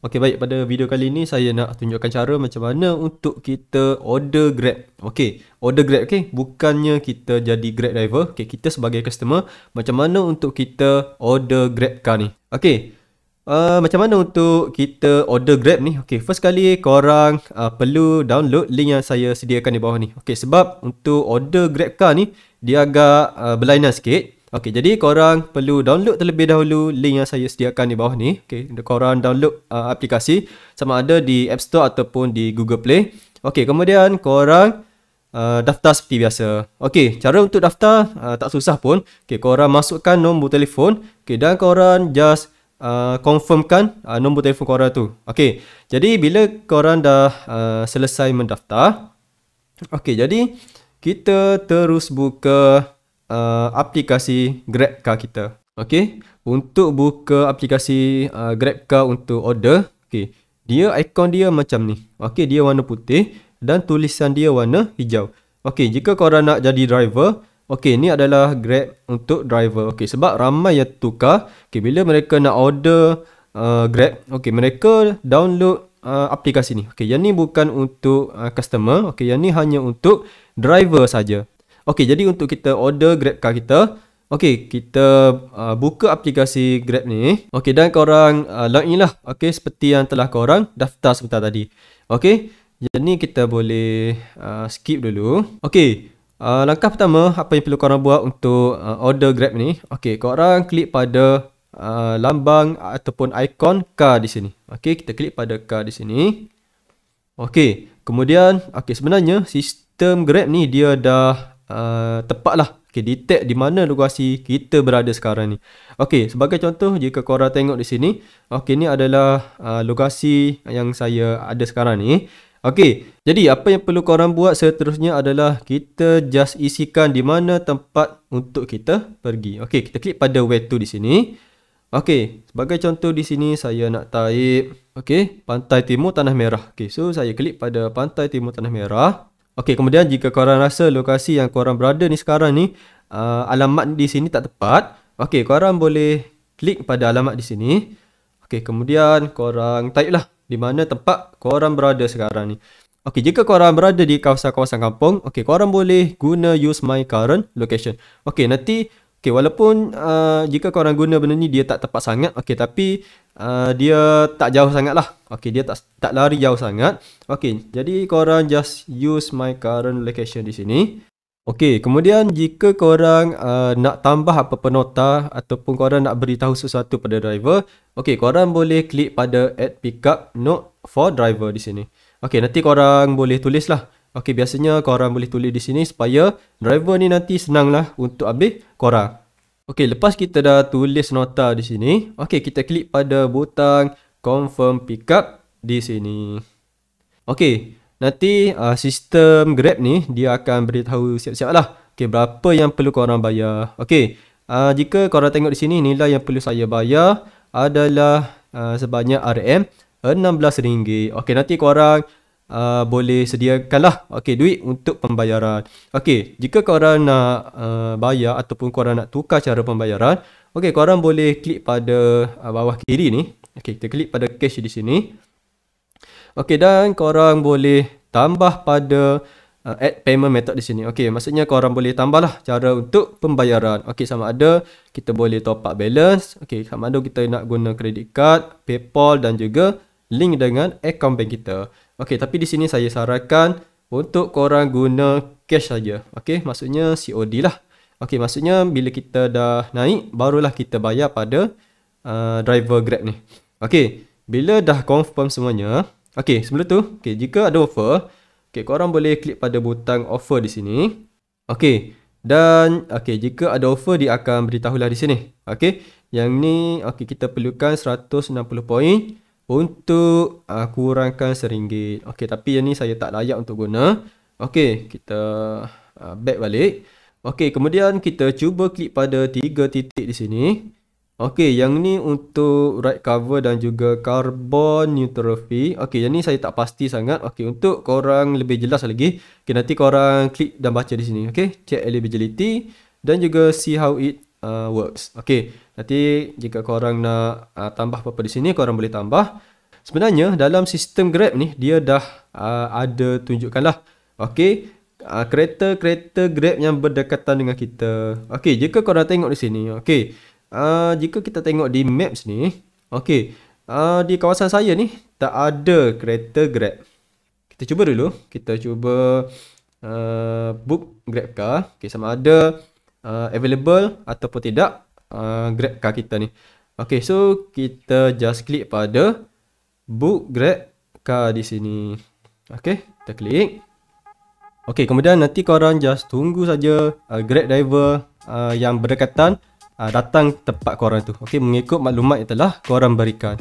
Okey baik pada video kali ni saya nak tunjukkan cara macam mana untuk kita order Grab. Okey, order Grab okey, bukannya kita jadi Grab driver. Okey, kita sebagai customer macam mana untuk kita order Grab car ni. Okey. Uh, macam mana untuk kita order Grab ni? Okey, first kali korang uh, perlu download link yang saya sediakan di bawah ni. Okey, sebab untuk order Grab car ni dia agak uh, berlainan sikit. Okey, jadi korang perlu download terlebih dahulu link yang saya sediakan di bawah ni. Okey, korang download uh, aplikasi sama ada di App Store ataupun di Google Play. Okey, kemudian korang uh, daftar seperti biasa. Okey, cara untuk daftar uh, tak susah pun. Okey, korang masukkan nombor telefon. Okey, dan korang just Uh, confirmkan uh, nombor telefon korang tu Okay Jadi bila korang dah uh, selesai mendaftar Okay jadi Kita terus buka uh, aplikasi GrabCar kita. Okey, untuk buka aplikasi uh, GrabCar untuk order, okey. Dia ikon dia macam ni. Okey, dia warna putih dan tulisan dia warna hijau. Okey, jika korang nak jadi driver, okey, ni adalah Grab untuk driver. Okey, sebab ramai yang tukar, okey, bila mereka nak order uh, Grab, okey, mereka download uh, aplikasi ni. Okey, yang ni bukan untuk uh, customer, okey, yang ni hanya untuk driver saja. Okey, jadi untuk kita order GrabCar kita, okey, kita uh, buka aplikasi Grab ni. Okey, dan korang uh, log in lah. Okey, seperti yang telah korang daftar sebentar tadi. Okey, jadi ni kita boleh uh, skip dulu. Okey, uh, langkah pertama apa yang perlu korang buat untuk uh, order Grab ni? Okey, korang klik pada Uh, lambang ataupun ikon car di sini. Okey, kita klik pada car di sini. Okey, kemudian okey sebenarnya sistem Grab ni dia dah Ah, tepat lah okay, detect di mana lokasi kita berada sekarang ni Okey, sebagai contoh jika korang tengok di sini Okey, ni adalah uh, ah, lokasi yang saya ada sekarang ni Okey, jadi apa yang perlu korang buat seterusnya adalah kita just isikan di mana tempat untuk kita pergi. Okey, kita klik pada where to di sini. Okey, sebagai contoh di sini saya nak type okey, Pantai Timur Tanah Merah. Okey, so saya klik pada Pantai Timur Tanah Merah. Okey, kemudian jika korang rasa lokasi yang korang berada ni sekarang ni uh, alamat di sini tak tepat, okey, korang boleh klik pada alamat di sini. Okey, kemudian korang type lah di mana tempat korang berada sekarang ni. Okey, jika korang berada di kawasan-kawasan kampung, okey, korang boleh guna use my current location. Okey, nanti okey, walaupun uh, jika korang guna benda ni dia tak tepat sangat, okey, tapi Ah, dia tak jauh sangat lah Okay dia tak tak lari jauh sangat Okay jadi korang just use my current location di sini Okay kemudian jika korang uh, nak tambah apa-apa nota Ataupun korang nak beritahu sesuatu pada driver Okay korang boleh klik pada add pickup note for driver di sini Okay nanti korang boleh tulis lah Okay biasanya korang boleh tulis di sini supaya driver ni nanti senang lah untuk ambil korang Okey, lepas kita dah tulis nota di sini, okey kita klik pada butang confirm pickup di sini. Okey, nanti uh, sistem Grab ni dia akan beritahu siap-siap lah. Okey, berapa yang perlu korang bayar. Okey, uh, jika korang tengok di sini nilai yang perlu saya bayar adalah uh, sebanyak RM16. Okey, nanti korang uh, boleh sediakanlah okey duit untuk pembayaran. Okey, jika korang nak uh, bayar ataupun korang nak tukar cara pembayaran, okey korang boleh klik pada uh, bawah kiri ni. Okey, kita klik pada cash di sini. Okey dan korang boleh tambah pada uh, add payment method di sini. Okey, maksudnya korang boleh tambahlah cara untuk pembayaran. Okey, sama ada kita boleh top up balance, okey, sama ada kita nak guna credit card, PayPal dan juga link dengan account bank kita. Okey, tapi di sini saya sarankan untuk korang guna cash saja. Okey, maksudnya COD lah. Okey, maksudnya bila kita dah naik barulah kita bayar pada uh, driver Grab ni. Okey, bila dah confirm semuanya, okey, sebelum tu, okey, jika ada offer, okey, korang boleh klik pada butang offer di sini. Okey, dan okey, jika ada offer dia akan beritahu lah di sini. Okey, yang ni okey kita perlukan 160 poin untuk uh, kurangkan seringgit. Okey, tapi yang ni saya tak layak untuk guna. Okey, kita uh, back balik. Okey, kemudian kita cuba klik pada tiga titik di sini. Okey, yang ni untuk right cover dan juga carbon neutral Okey, yang ni saya tak pasti sangat. Okey, untuk korang lebih jelas lagi, Okey, nanti korang klik dan baca di sini. Okey, check eligibility dan juga see how it uh, works. Okey. Nanti jika korang nak uh, tambah apa-apa di sini, korang boleh tambah. Sebenarnya dalam sistem Grab ni, dia dah uh, ada tunjukkanlah. Okay, uh, ah, kereta-kereta Grab yang berdekatan dengan kita. Okay, jika korang tengok di sini, Okay, Uh, jika kita tengok di maps ni, Okay, Uh, di kawasan saya ni, tak ada kereta Grab. Kita cuba dulu. Kita cuba uh, book Grab car. Okey, sama ada uh, available ataupun tidak uh, grab car kita ni Okay so kita just klik pada book grab car di sini Okay kita klik Okay kemudian nanti korang just tunggu saja uh, grab driver uh, yang berdekatan uh, datang tempat korang tu Okay mengikut maklumat yang telah korang berikan